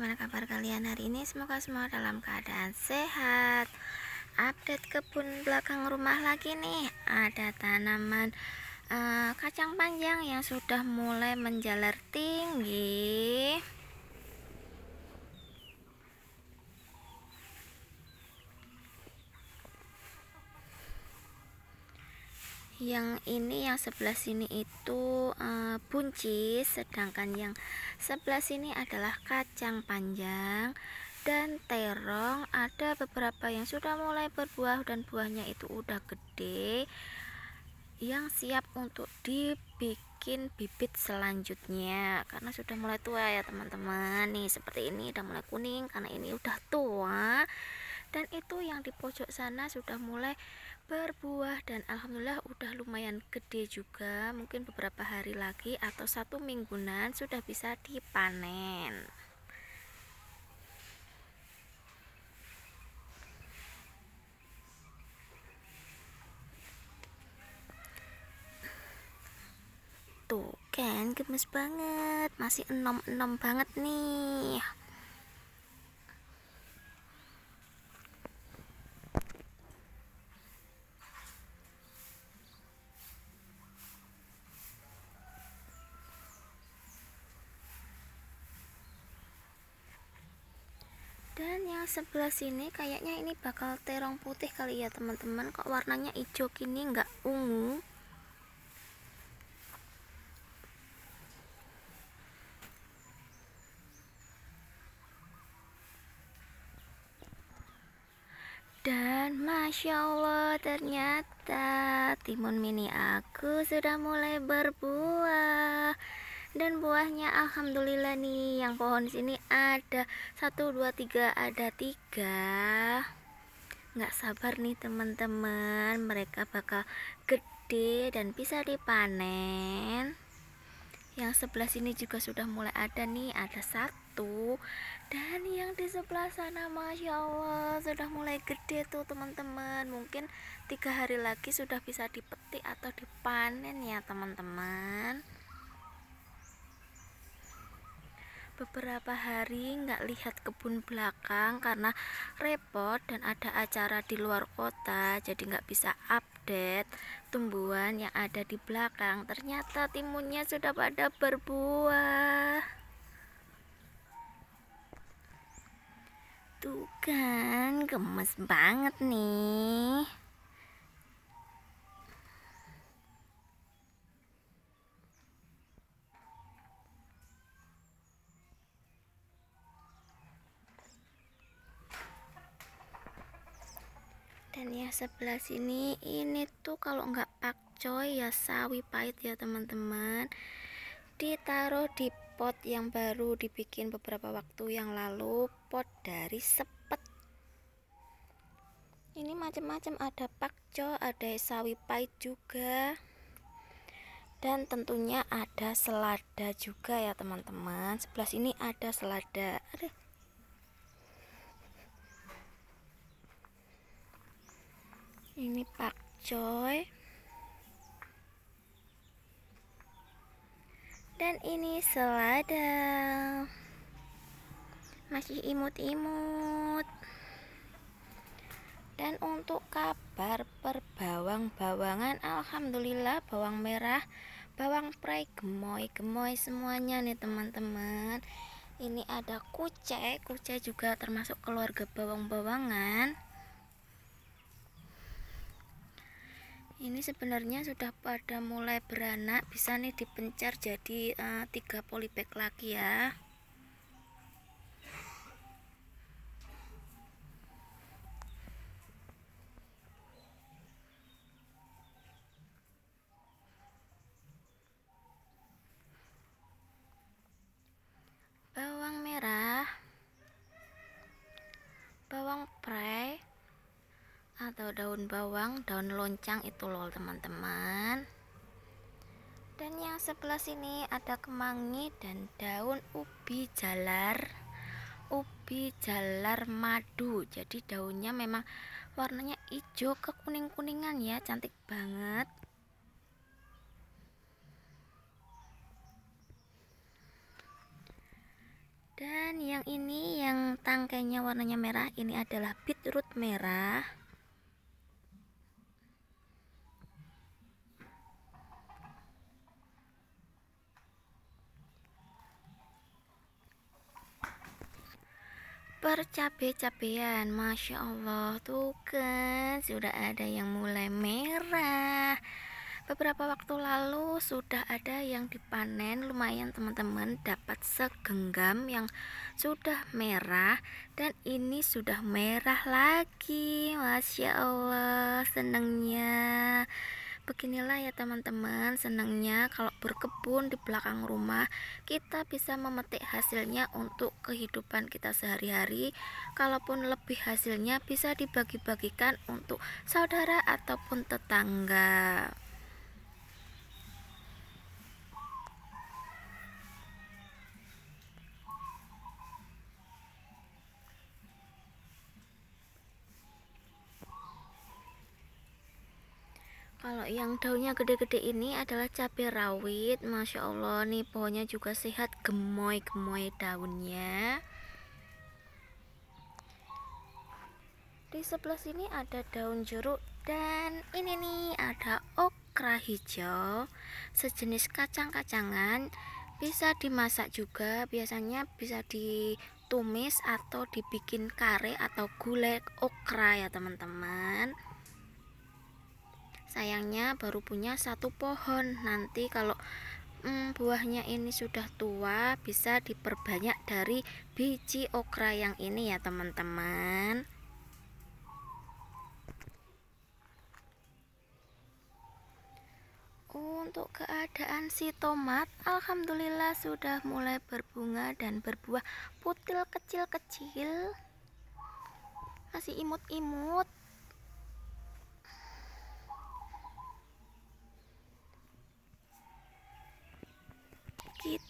gimana kabar kalian hari ini? Semoga semua dalam keadaan sehat. Update kebun belakang rumah lagi nih, ada tanaman uh, kacang panjang yang sudah mulai menjalar tinggi. yang ini yang sebelah sini itu e, buncis sedangkan yang sebelah sini adalah kacang panjang dan terong ada beberapa yang sudah mulai berbuah dan buahnya itu udah gede yang siap untuk dibikin bibit selanjutnya karena sudah mulai tua ya teman-teman nih seperti ini udah mulai kuning karena ini udah tua dan itu yang di pojok sana sudah mulai berbuah dan alhamdulillah udah lumayan gede juga mungkin beberapa hari lagi atau satu mingguan sudah bisa dipanen tuh kan gemes banget masih enom-enom banget nih dan yang sebelah sini kayaknya ini bakal terong putih kali ya teman-teman kok warnanya hijau kini nggak ungu Dan Masya Allah ternyata timun mini aku sudah mulai berbuah dan buahnya alhamdulillah nih yang pohon sini ada satu, dua, tiga, ada tiga. nggak sabar nih teman-teman mereka bakal gede dan bisa dipanen yang sebelah sini juga sudah mulai ada nih ada satu dan yang di sebelah sana masya allah sudah mulai gede tuh teman-teman mungkin tiga hari lagi sudah bisa dipetik atau dipanen ya teman-teman beberapa hari nggak lihat kebun belakang karena repot dan ada acara di luar kota jadi nggak bisa update tumbuhan yang ada di belakang ternyata timunnya sudah pada berbuah tuh kan gemes banget nih dan ya sebelah sini ini tuh kalau nggak pakcoy ya sawi pahit ya teman-teman ditaruh di pot yang baru dibikin beberapa waktu yang lalu pot dari sepet ini macam-macam ada pakcoy ada sawi pahit juga dan tentunya ada selada juga ya teman-teman sebelah sini ada selada Aduh, ini pakcoy dan ini selada masih imut-imut dan untuk kabar perbawang-bawangan Alhamdulillah bawang merah bawang pre gemoy-gemoy semuanya nih teman-teman ini ada kucek kucek juga termasuk keluarga bawang-bawangan ini sebenarnya sudah pada mulai beranak bisa nih dipencar jadi eh, tiga uh, polybag lagi ya bawang merah bawang pre atau daun bawang daun loncang itu loh teman-teman dan yang sebelah sini ada kemangi dan daun ubi jalar ubi jalar madu jadi daunnya memang warnanya hijau kekuning-kuningan ya cantik banget dan yang ini yang tangkainya warnanya merah ini adalah beetroot merah cabe cabean Masya Allah tuh kan sudah ada yang mulai merah beberapa waktu lalu sudah ada yang dipanen lumayan teman-teman dapat segenggam yang sudah merah dan ini sudah merah lagi Masya Allah senengnya beginilah ya teman-teman senangnya kalau berkebun di belakang rumah kita bisa memetik hasilnya untuk kehidupan kita sehari-hari kalaupun lebih hasilnya bisa dibagi-bagikan untuk saudara ataupun tetangga kalau yang daunnya gede-gede ini adalah cabai rawit Masya Allah nih pohonnya juga sehat gemoy-gemoy daunnya di sebelah sini ada daun jeruk dan ini nih ada okra hijau sejenis kacang-kacangan bisa dimasak juga biasanya bisa ditumis atau dibikin kare atau gulai okra ya teman-teman sayangnya baru punya satu pohon nanti kalau hmm, buahnya ini sudah tua bisa diperbanyak dari biji okra yang ini ya teman-teman untuk keadaan si tomat Alhamdulillah sudah mulai berbunga dan berbuah putil kecil-kecil masih imut-imut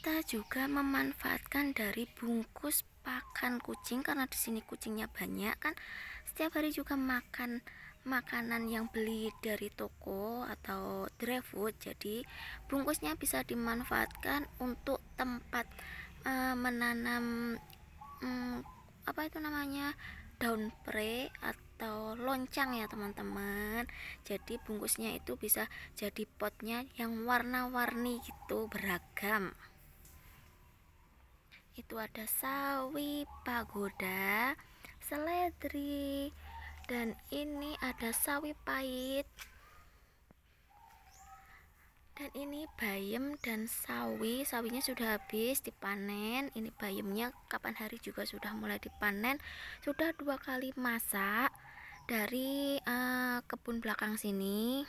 kita juga memanfaatkan dari bungkus pakan kucing karena di sini kucingnya banyak kan setiap hari juga makan makanan yang beli dari toko atau drive food jadi bungkusnya bisa dimanfaatkan untuk tempat e, menanam mm, apa itu namanya daun pre atau loncang ya teman-teman jadi bungkusnya itu bisa jadi potnya yang warna-warni gitu beragam itu ada sawi, pagoda, seledri, dan ini ada sawi pahit. Dan ini bayam dan sawi, sawinya sudah habis dipanen. Ini bayamnya kapan hari juga sudah mulai dipanen. Sudah dua kali masak dari uh, kebun belakang sini.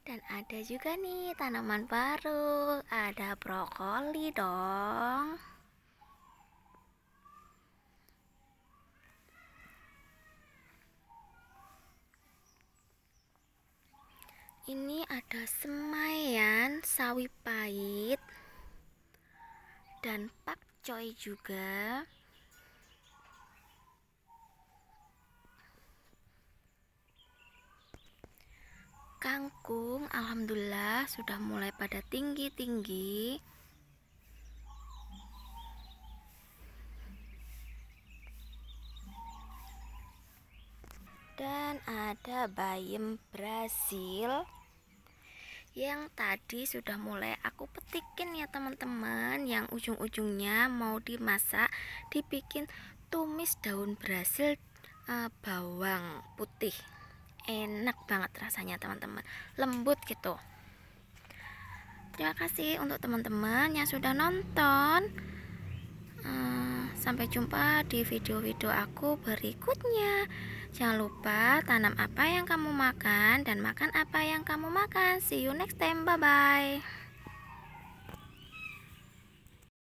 Dan ada juga nih tanaman baru, ada brokoli dong. Ini ada semayan sawi pahit dan pakcoy juga. Kangkung alhamdulillah sudah mulai pada tinggi-tinggi. Dan ada bayam Brazil yang tadi sudah mulai aku petikin ya teman-teman yang ujung-ujungnya mau dimasak dibikin tumis daun Brazil eh, bawang putih enak banget rasanya teman-teman lembut gitu terima kasih untuk teman-teman yang sudah nonton eh, sampai jumpa di video-video aku berikutnya jangan lupa tanam apa yang kamu makan dan makan apa yang kamu makan see you next time bye bye